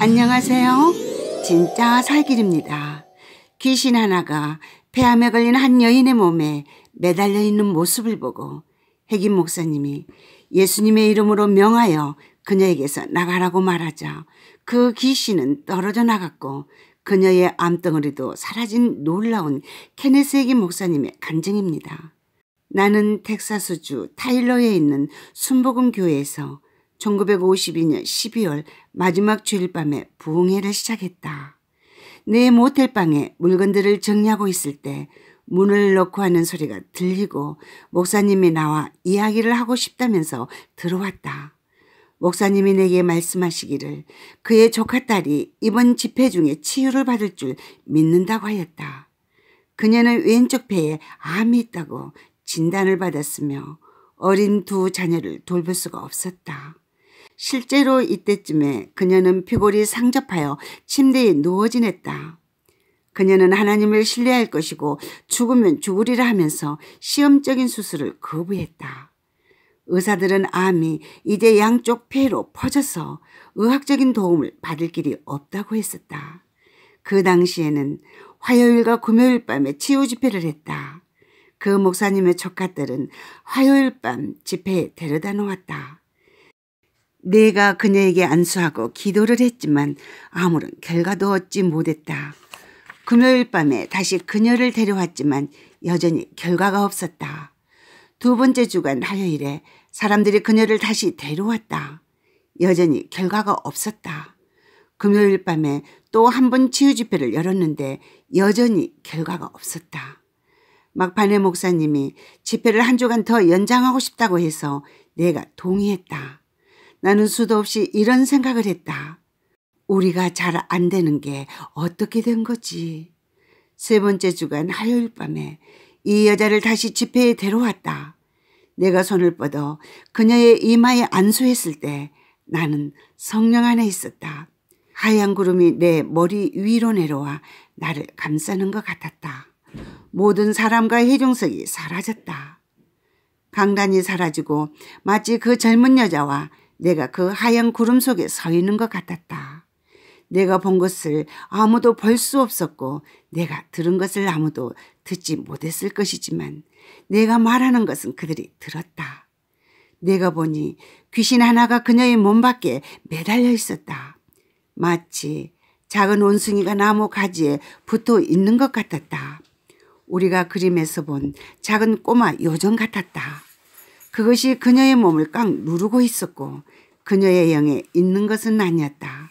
안녕하세요. 진짜 살길입니다. 귀신 하나가 폐암에 걸린 한 여인의 몸에 매달려 있는 모습을 보고 핵임 목사님이 예수님의 이름으로 명하여 그녀에게서 나가라고 말하자 그 귀신은 떨어져 나갔고 그녀의 암덩어리도 사라진 놀라운 케네스 핵임 목사님의 간증입니다. 나는 텍사스주 타일러에 있는 순복음 교회에서 1952년 12월 마지막 주일 밤에 부흥회를 시작했다. 내 모텔방에 물건들을 정리하고 있을 때 문을 놓고 하는 소리가 들리고 목사님이 나와 이야기를 하고 싶다면서 들어왔다. 목사님이 내게 말씀하시기를 그의 조카 딸이 이번 집회 중에 치유를 받을 줄 믿는다고 하였다. 그녀는 왼쪽 배에 암이 있다고 진단을 받았으며 어린 두 자녀를 돌볼 수가 없었다. 실제로 이때쯤에 그녀는 피골이 상접하여 침대에 누워 지냈다. 그녀는 하나님을 신뢰할 것이고 죽으면 죽으리라 하면서 시험적인 수술을 거부했다. 의사들은 암이 이제 양쪽 폐로 퍼져서 의학적인 도움을 받을 길이 없다고 했었다. 그 당시에는 화요일과 금요일 밤에 치유 집회를 했다. 그 목사님의 조카들은 화요일 밤 집회에 데려다 놓았다. 내가 그녀에게 안수하고 기도를 했지만 아무런 결과도 얻지 못했다. 금요일 밤에 다시 그녀를 데려왔지만 여전히 결과가 없었다. 두 번째 주간 화요일에 사람들이 그녀를 다시 데려왔다. 여전히 결과가 없었다. 금요일 밤에 또 한 번 치유 집회를 열었는데 여전히 결과가 없었다. 막판에 목사님이 집회를 한 주간 더 연장하고 싶다고 해서 내가 동의했다. 나는 수도 없이 이런 생각을 했다. 우리가 잘 안 되는 게 어떻게 된 거지? 세 번째 주간 화요일 밤에 이 여자를 다시 집회에 데려왔다. 내가 손을 뻗어 그녀의 이마에 안수했을 때 나는 성령 안에 있었다. 하얀 구름이 내 머리 위로 내려와 나를 감싸는 것 같았다. 모든 사람과의 해종석이 사라졌다. 강단이 사라지고 마치 그 젊은 여자와 내가 그 하얀 구름 속에 서 있는 것 같았다. 내가 본 것을 아무도 볼 수 없었고 내가 들은 것을 아무도 듣지 못했을 것이지만 내가 말하는 것은 그들이 들었다. 내가 보니 귀신 하나가 그녀의 몸 밖에 매달려 있었다. 마치 작은 원숭이가 나무 가지에 붙어 있는 것 같았다. 우리가 그림에서 본 작은 꼬마 요정 같았다. 그것이 그녀의 몸을 꽉 누르고 있었고 그녀의 영에 있는 것은 아니었다.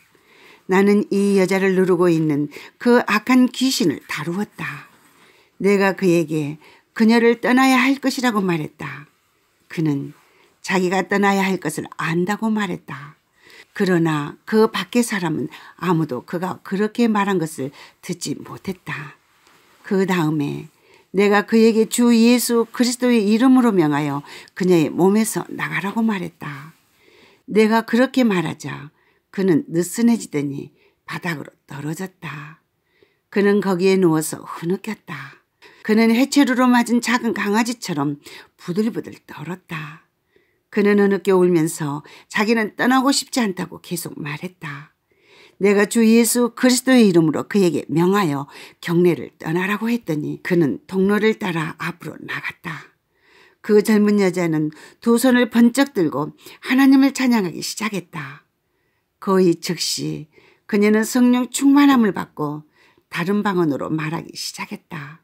나는 이 여자를 누르고 있는 그 악한 귀신을 다루었다. 내가 그에게 그녀를 떠나야 할 것이라고 말했다. 그는 자기가 떠나야 할 것을 안다고 말했다. 그러나 그 밖의 사람은 아무도 그가 그렇게 말한 것을 듣지 못했다. 그 다음에 내가 그에게 주 예수 그리스도의 이름으로 명하여 그녀의 몸에서 나가라고 말했다. 내가 그렇게 말하자 그는 느슨해지더니 바닥으로 떨어졌다. 그는 거기에 누워서 흐느꼈다. 그는 해체루로 맞은 작은 강아지처럼 부들부들 떨었다. 그는 어느껴 울면서 자기는 떠나고 싶지 않다고 계속 말했다. 내가 주 예수 그리스도의 이름으로 그에게 명하여 경례를 떠나라고 했더니 그는 동로를 따라 앞으로 나갔다. 그 젊은 여자는 두 손을 번쩍 들고 하나님을 찬양하기 시작했다. 거의 즉시 그녀는 성령 충만함을 받고 다른 방언으로 말하기 시작했다.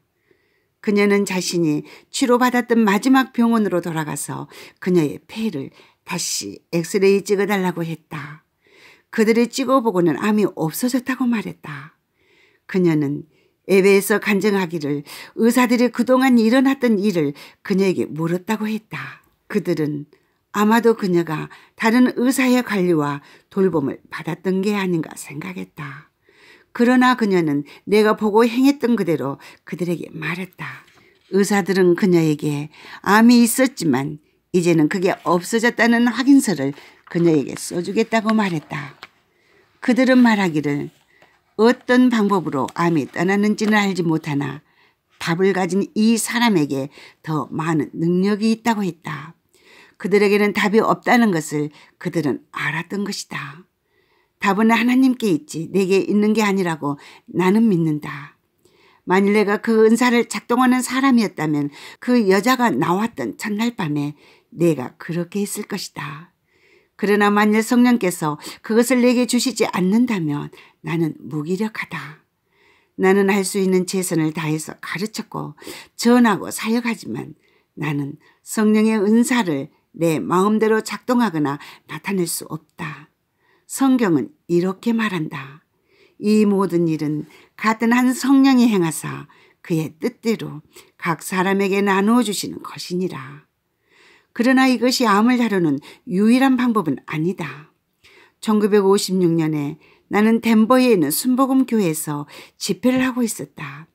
그녀는 자신이 치료받았던 마지막 병원으로 돌아가서 그녀의 폐를 다시 엑스레이 찍어달라고 했다. 그들이 찍어보고는 암이 없어졌다고 말했다. 그녀는 예배에서 간증하기를 의사들이 그동안 일어났던 일을 그녀에게 물었다고 했다. 그들은 아마도 그녀가 다른 의사의 관리와 돌봄을 받았던 게 아닌가 생각했다. 그러나 그녀는 내가 보고 행했던 그대로 그들에게 말했다. 의사들은 그녀에게 암이 있었지만 이제는 그게 없어졌다는 확인서를 그녀에게 써주겠다고 말했다. 그들은 말하기를 어떤 방법으로 암이 떠났는지는 알지 못하나 답을 가진 이 사람에게 더 많은 능력이 있다고 했다. 그들에게는 답이 없다는 것을 그들은 알았던 것이다. 답은 하나님께 있지 내게 있는 게 아니라고 나는 믿는다. 만일 내가 그 은사를 작동하는 사람이었다면 그 여자가 나왔던 첫날 밤에 내가 그렇게 했을 것이다. 그러나 만일 성령께서 그것을 내게 주시지 않는다면 나는 무기력하다. 나는 할 수 있는 최선을 다해서 가르쳤고 전하고 사역하지만 나는 성령의 은사를 내 마음대로 작동하거나 나타낼 수 없다. 성경은 이렇게 말한다. 이 모든 일은 같은 한 성령이 행하사 그의 뜻대로 각 사람에게 나누어 주시는 것이니라. 그러나 이것이 암을 다루는 유일한 방법은 아니다. 1956년에 나는 덴버에 있는 순복음 교회에서 집회를 하고 있었다.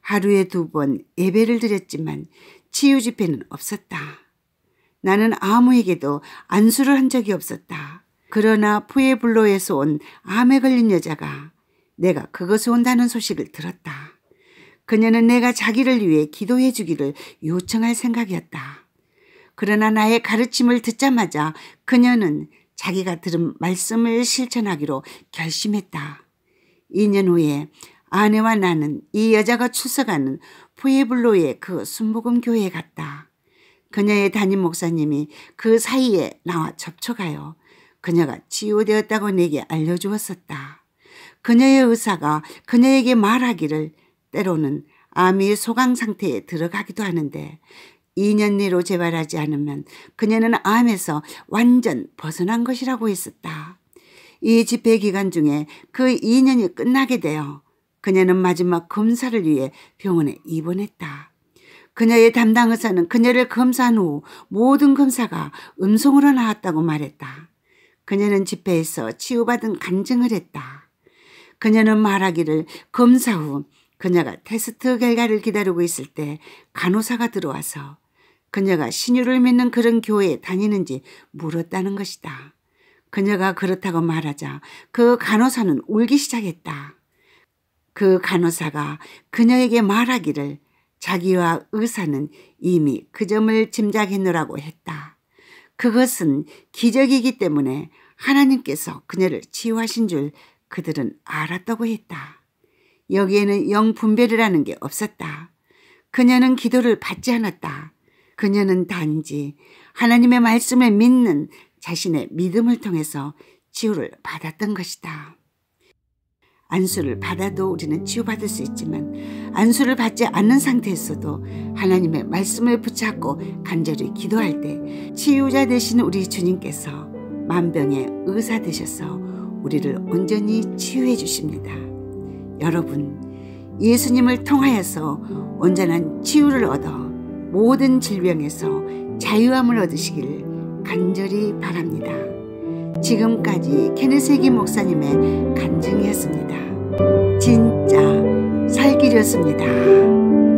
하루에 두 번 예배를 드렸지만 치유 집회는 없었다. 나는 아무에게도 안수를 한 적이 없었다. 그러나 푸에블로에서 온 암에 걸린 여자가 내가 그것을 온다는 소식을 들었다. 그녀는 내가 자기를 위해 기도해 주기를 요청할 생각이었다. 그러나 나의 가르침을 듣자마자 그녀는 자기가 들은 말씀을 실천하기로 결심했다. 2년 후에 아내와 나는 이 여자가 출석하는 포에블로의 그 순복음 교회에 갔다. 그녀의 담임 목사님이 그 사이에 나와 접촉하여 그녀가 치유되었다고 내게 알려주었었다. 그녀의 의사가 그녀에게 말하기를 때로는 암이 소강 상태에 들어가기도 하는데 2년 내로 재발하지 않으면 그녀는 암에서 완전 벗어난 것이라고 했었다. 이 집회 기간 중에 그 2년이 끝나게 되어 그녀는 마지막 검사를 위해 병원에 입원했다. 그녀의 담당 의사는 그녀를 검사한 후 모든 검사가 음성으로 나왔다고 말했다. 그녀는 집회에서 치유받은 간증을 했다. 그녀는 말하기를 검사 후 그녀가 테스트 결과를 기다리고 있을 때 간호사가 들어와서 그녀가 신유를 믿는 그런 교회에 다니는지 물었다는 것이다. 그녀가 그렇다고 말하자 그 간호사는 울기 시작했다. 그 간호사가 그녀에게 말하기를 자기와 의사는 이미 그 점을 짐작했느라고 했다. 그것은 기적이기 때문에 하나님께서 그녀를 치유하신 줄 그들은 알았다고 했다. 여기에는 영 분별이라는 게 없었다. 그녀는 기도를 받지 않았다. 그녀는 단지 하나님의 말씀을 믿는 자신의 믿음을 통해서 치유를 받았던 것이다. 안수를 받아도 우리는 치유받을 수 있지만 안수를 받지 않는 상태에서도 하나님의 말씀을 붙잡고 간절히 기도할 때 치유자 되신 우리 주님께서 만병의 의사 되셔서 우리를 온전히 치유해 주십니다. 여러분 예수님을 통하여서 온전한 치유를 얻어 모든 질병에서 자유함을 얻으시길 간절히 바랍니다. 지금까지 케네세기 목사님의 간증이었습니다. 진짜 살기였습니다.